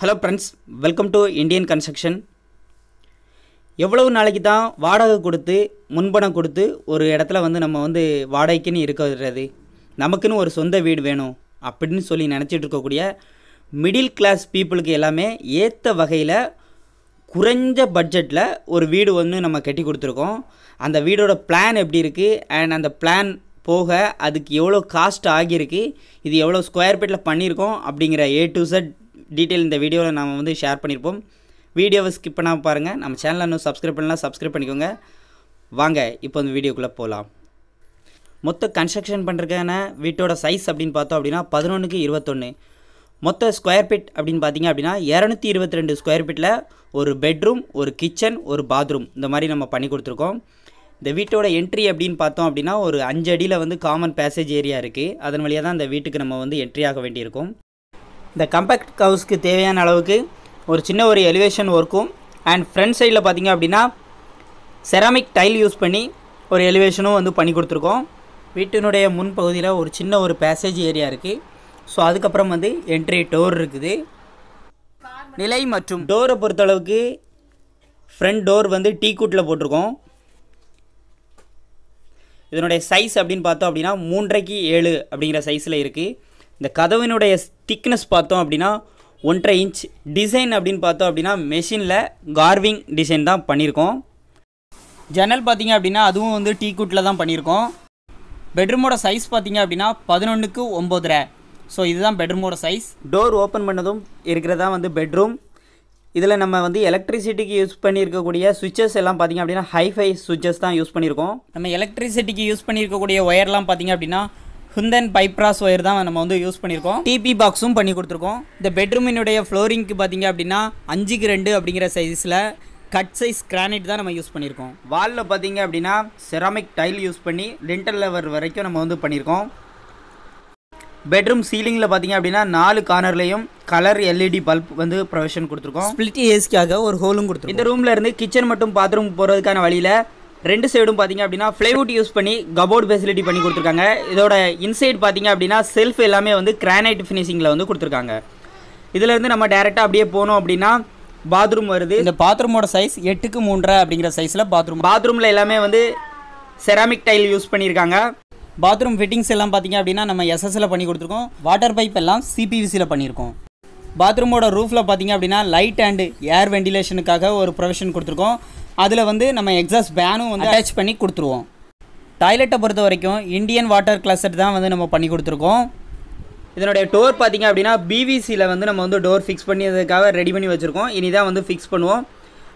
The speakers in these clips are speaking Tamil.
hello friends welcome to Indian construction எவ்வளவு நாளைக்கு தான் வாடகை கொடுத்து முன்பணம் கொடுத்து ஒரு இடத்துல வந்து நம்ம வந்து வாடகைக்குன்னு இருக்கிறது நமக்குன்னு ஒரு சொந்த வீடு வேணும் அப்படின்னு சொல்லி நினச்சிட்டு இருக்கக்கூடிய மிடில் கிளாஸ் பீப்புளுக்கு எல்லாமே ஏற்ற வகையில் குறைஞ்ச பட்ஜெட்டில் ஒரு வீடு ஒன்று நம்ம கட்டி கொடுத்துருக்கோம் அந்த வீடோட பிளான் எப்படி இருக்குது அண்ட் அந்த பிளான் போக அதுக்கு எவ்வளோ காஸ்ட் ஆகியிருக்கு இது எவ்வளோ ஸ்கொயர் ஃபீட்டில் பண்ணியிருக்கோம் அப்படிங்கிற ஏ டு செட் டீட்டெயில் இந்த வீடியோவில் நாம் வந்து ஷேர் பண்ணியிருப்போம் வீடியோவை ஸ்கிப் பண்ணாமல் பாருங்கள் நம்ம சேனலை இன்னும் சப்ஸ்கிரைப் பண்ணலாம் சப்ஸ்கிரைப் பண்ணிக்கோங்க வாங்க இப்போ இந்த வீடியோக்குள்ளே போகலாம் மொத்த கன்ஸ்ட்ரக்ஷன் பண்ணுறதுக்கான வீட்டோட சைஸ் அப்படின்னு பார்த்தோம் அப்படின்னா பதினொன்றுக்கு இருபத்தொன்று மொத்த ஸ்கொயர் ஃபீட் அப்படின்னு பார்த்தீங்க அப்படின்னா இரநூத்தி இருபத்தி ரெண்டு ஸ்கொயர் ஃபீட்டில் ஒரு பெட்ரூம் ஒரு கிச்சன் ஒரு பாத்ரூம் இந்த மாதிரி நம்ம பண்ணி கொடுத்துருக்கோம் இந்த வீட்டோட என்ட்ரி அப்படின்னு பார்த்தோம் அப்படின்னா ஒரு அஞ்சு அடியில் வந்து காமன் பேசேஜ் ஏரியா இருக்குது அதன் வழியாக தான் இந்த வீட்டுக்கு நம்ம வந்து என்ட்ரி ஆக வேண்டியிருக்கும் இந்த கம்பேக்ட் ஹவுஸ்க்கு தேவையான அளவுக்கு ஒரு சின்ன ஒரு எலிவேஷன் ஒர்க்கும் அண்ட் ஃப்ரண்ட் சைடில் பார்த்திங்க அப்படின்னா செராமிக் டைல் யூஸ் பண்ணி ஒரு எலிவேஷனும் வந்து பண்ணி கொடுத்துருக்கோம் வீட்டினுடைய முன்பகுதியில் ஒரு சின்ன ஒரு பேசேஜ் ஏரியா இருக்குது ஸோ அதுக்கப்புறம் வந்து என்ட்ரி டோர் இருக்குது நிலை மற்றும் டோரை பொறுத்தளவுக்கு ஃப்ரண்ட் டோர் வந்து டீ கூட்டில் போட்டிருக்கோம் இதனுடைய சைஸ் அப்படின்னு பார்த்தோம் அப்படின்னா மூன்றைக்கு ஏழு அப்படிங்கிற சைஸில் இருக்குது இந்த கதவினுடைய திக்னஸ் பார்த்தோம் அப்படின்னா ஒன்றரை இன்ச் டிசைன் அப்படின்னு பார்த்தோம் அப்படின்னா மெஷினில் கார்விங் டிசைன் தான் பண்ணியிருக்கோம் ஜன்னல் பார்த்திங்க அப்படின்னா அதுவும் வந்து டீ குட்டில் தான் பண்ணியிருக்கோம் பெட்ரூமோட சைஸ் பார்த்திங்க அப்படின்னா பதினொன்றுக்கு ஒம்போதரை ஸோ இதுதான் பெட்ரூமோட சைஸ் டோர் ஓப்பன் பண்ணதும் இருக்கிறதா வந்து பெட்ரூம் இதில் நம்ம வந்து எலக்ட்ரிசிட்டிக்கு யூஸ் பண்ணியிருக்கக்கூடிய சுவிச்சஸ் எல்லாம் பார்த்திங்க அப்படின்னா ஹைஃபை சுவிச்சஸ் தான் யூஸ் பண்ணியிருக்கோம் நம்ம எலக்ட்ரிசிட்டிக்கு யூஸ் பண்ணியிருக்கக்கூடிய ஒயர்லாம் பார்த்திங்க அப்படின்னா ஹுந்தன் பைப்ராஸ் ஒயர் தான் நம்ம வந்து யூஸ் பண்ணியிருக்கோம் டிபி பாக்ஸும் பண்ணி கொடுத்துருக்கோம் இந்த பெட்ரூமினுடைய ஃப்ளோரிங்க்கு பார்த்தீங்க அப்படின்னா அஞ்சுக்கு ரெண்டு அப்படிங்கிற சைஸில் கட் சைஸ் கிரானைட் தான் நம்ம யூஸ் பண்ணியிருக்கோம் வாலில் பார்த்தீங்க அப்படின்னா செராமிக் டைல் யூஸ் பண்ணி லிண்டல் லெவர் வரைக்கும் நம்ம வந்து பண்ணியிருக்கோம் பெட்ரூம் சீலிங்கில் பார்த்தீங்க அப்படின்னா நாலு கார்னர்லேயும் கலர் எல்இடி பல்ப் வந்து ப்ரொவிஷன் கொடுத்துருக்கோம் ஸ்பிளிட் ஏசிக்காக ஒரு ஹோலும் கொடுத்துருக்கோம் இந்த ரூமில் இருந்து கிச்சன் மட்டும் பாத்ரூம் போகிறதுக்கான வழியில் ரெண்டு சைடும் பார்த்தீங்க அப்படின்னா ஃப்ளைவுட் யூஸ் பண்ணி கபோர்ட் ஃபெசிலிட்டி பண்ணி கொடுத்துருக்காங்க இதோட இன்சைட் பார்த்தீங்க அப்படின்னா செல்ஃப் எல்லாமே வந்து கிரானைட் ஃபினிஷிங்கில் வந்து கொடுத்துருக்காங்க இதிலேருந்து நம்ம டேரெக்டாக அப்படியே போனோம் அப்படின்னா பாத்ரூம் வருது இந்த பாத்ரூமோட சைஸ் எட்டுக்கு மூன்றரை அப்படிங்கிற சைஸில் பாத்ரூம் பாத்ரூமில் எல்லாமே வந்து செராமிக் டைல் யூஸ் பண்ணியிருக்காங்க பாத்ரூம் ஃபிட்டிங்ஸ் எல்லாம் பார்த்தீங்க அப்படின்னா நம்ம எஸ்எஸ்சில் பண்ணி கொடுத்துருக்கோம் வாட்டர் பைப் எல்லாம் சிபிவிசியில் பண்ணியிருக்கோம் பாத்ரூமோட ரூஃபில் பார்த்தீங்க அப்படின்னா லைட் அண்டு ஏர் வெண்டிலேஷனுக்காக ஒரு ப்ரொவிஷன் கொடுத்துருக்கோம் அதில் வந்து நம்ம எக்ஸாஸ்ட் பேனும் வந்து அட்டாச் பண்ணி கொடுத்துருவோம் டாய்லெட்டை பொறுத்த வரைக்கும் இந்தியன் வாட்டர் கிளஸ்டர் தான் வந்து நம்ம பண்ணி கொடுத்துருக்கோம் இதனுடைய டோர் பார்த்திங்க அப்படின்னா பிவிசியில் வந்து நம்ம வந்து டோர் ஃபிக்ஸ் பண்ணியதுக்காக ரெடி பண்ணி வச்சுருக்கோம் இனி தான் வந்து ஃபிக்ஸ் பண்ணுவோம்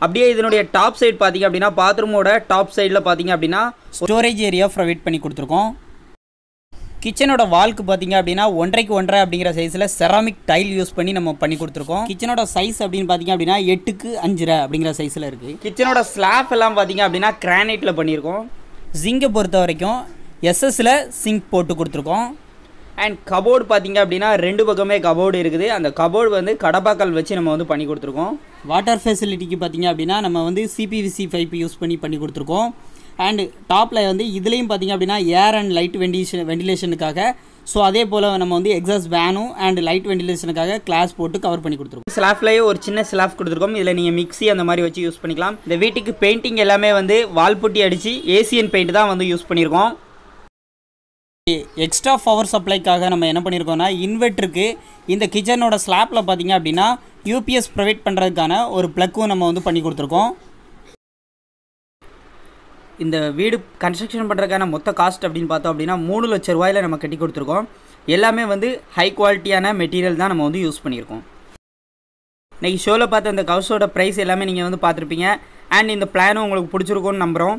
அப்படியே இதனுடைய டாப் சைடு பார்த்திங்க அப்படின்னா பாத்ரூமோட டாப் சைடில் பார்த்திங்க அப்படின்னா ஸ்டோரேஜ் ஏரியா ப்ரொவைட் பண்ணி கொடுத்துருக்கோம் கிச்சனோட வால்க்கு பார்த்தீங்க அப்படின்னா ஒன்றைக்கு ஒன்றரை அப்படிங்கிற சைஸில் செராமிக் டைல் யூஸ் பண்ணி நம்ம பண்ணி கொடுத்துருக்கோம் கிச்சனோட சைஸ் அப்படின்னு பார்த்தீங்க அப்படின்னா எட்டுக்கு அஞ்சரை அப்படிங்கிற சைஸில் இருக்குது கிச்சனோட ஸ்லாப் எல்லாம் பார்த்தீங்க அப்படின்னா கிரானைட்டில் பண்ணியிருக்கோம் ஜிங்கை பொறுத்த வரைக்கும் எஸ்எஸில் சிங்க் போட்டு கொடுத்துருக்கோம் அண்ட் கபோர்டு பார்த்தீங்க அப்படின்னா ரெண்டு பக்கமே கபோர்டு இருக்குது அந்த கபோர்டு வந்து கடப்பாக்கல் வச்சு நம்ம வந்து பண்ணி கொடுத்துருக்கோம் வாட்டர் ஃபெசிலிட்டிக்கு பார்த்தீங்க அப்படின்னா நம்ம வந்து சிபிவிசி பைப் யூஸ் பண்ணி பண்ணி கொடுத்துருக்கோம் அண்டு டாப்பில் வந்து இதுலேயும் பார்த்திங்க அப்படின்னா ஏர் அண்ட் லைட் வெண்டிலேஷன் வெண்டிலேஷனுக்காக ஸோ அதே போல் நம்ம வந்து எக்ஸாஸ் வேனும் அண்ட் லைட் வெண்டிலேஷனுக்காக கிளாஸ் போட்டு கவர் பண்ணி கொடுத்துருக்கோம் ஸ்லாஃப்லேயே ஒரு சின்ன ஸ்லாஃப் கொடுத்துருக்கோம் இதில் நீங்கள் மிக்சி அந்த மாதிரி வச்சு யூஸ் பண்ணிக்கலாம் இந்த வீட்டுக்கு பெயிண்டிங் எல்லாமே வந்து வால்புட்டி அடித்து ஏசியன் பெயிண்ட் தான் வந்து யூஸ் பண்ணியிருக்கோம் எக்ஸ்ட்ரா பவர் சப்ளைக்காக நம்ம என்ன பண்ணியிருக்கோம்னா இன்வெர்ட்ருக்கு இந்த கிச்சனோட ஸ்லாப்பில் பார்த்திங்க அப்படின்னா யூபிஎஸ் ப்ரொவைட் பண்ணுறதுக்கான ஒரு ப்ளக்கும் நம்ம வந்து பண்ணி கொடுத்துருக்கோம் இந்த வீடு கன்ஸ்ட்ரக்ஷன் பண்ணுறதுக்கான மொத்த காஸ்ட் அப்படின்னு பார்த்தோம் அப்படின்னா மூணு லட்ச ரூபாயில் நம்ம கட்டி கொடுத்துருக்கோம் எல்லாமே வந்து ஹை குவாலிட்டியான மெட்டீரியல் தான் நம்ம வந்து யூஸ் பண்ணியிருக்கோம் இன்றைக்கி ஷோவில் பார்த்த அந்த ஹவுஸோட ப்ரைஸ் எல்லாமே நீங்கள் வந்து பார்த்துருப்பீங்க அண்ட் இந்த பிளானும் உங்களுக்கு பிடிச்சிருக்கும்னு நம்புகிறோம்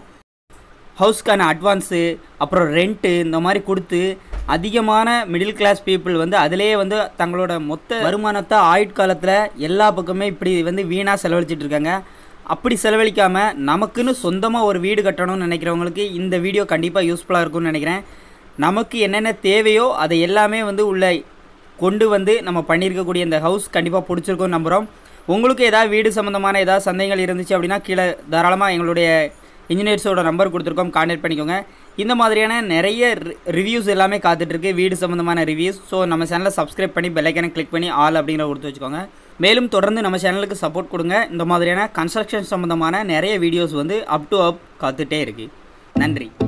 ஹவுஸ்க்கான அட்வான்ஸு அப்புறம் ரெண்ட்டு இந்த மாதிரி கொடுத்து அதிகமான மிடில் கிளாஸ் பீப்புள் வந்து அதிலேயே வந்து தங்களோட மொத்த வருமானத்தை ஆயுட்காலத்தில் எல்லா பக்கமே இப்படி வந்து வீணாக செலவழிச்சிட்ருக்காங்க அப்படி செலவழிக்காமல் நமக்குன்னு சொந்தமாக ஒரு வீடு கட்டணும்னு நினைக்கிறவங்களுக்கு இந்த வீடியோ கண்டிப்பாக யூஸ்ஃபுல்லாக இருக்கும்னு நினைக்கிறேன் நமக்கு என்னென்ன தேவையோ அதை எல்லாமே வந்து உள்ள கொண்டு வந்து நம்ம பண்ணியிருக்கக்கூடிய இந்த ஹவுஸ் கண்டிப்பாக பிடிச்சிருக்கோம்னு நம்புகிறோம் உங்களுக்கு ஏதாவது வீடு சம்மந்தமான ஏதாவது சந்தேகங்கள் இருந்துச்சு அப்படின்னா கீழே தாராளமாக எங்களுடைய இன்ஜினியர்ஸோட நம்பர் கொடுத்துருக்கோம் கான்டாக்ட் பண்ணிக்கோங்க இந்த மாதிரியான நிறைய ரிவ்யூஸ் எல்லாமே காத்துட்ருக்கு வீடு சம்மந்தமான ரிவ்யூஸ் ஸோ நம்ம சேனலை சப்ஸ்கிரைப் பண்ணி பெல்லைக்கனை கிளிக் பண்ணி ஆல் அப்படிங்கிற கொடுத்து வச்சுக்கோங்க மேலும் தொடர்ந்து நம்ம சேனலுக்கு சப்போர்ட் கொடுங்க இந்த மாதிரியான கன்ஸ்ட்ரக்ஷன் சம்மந்தமான நிறைய வீடியோஸ் வந்து அப் டு அப் காத்துட்டே இருக்குது நன்றி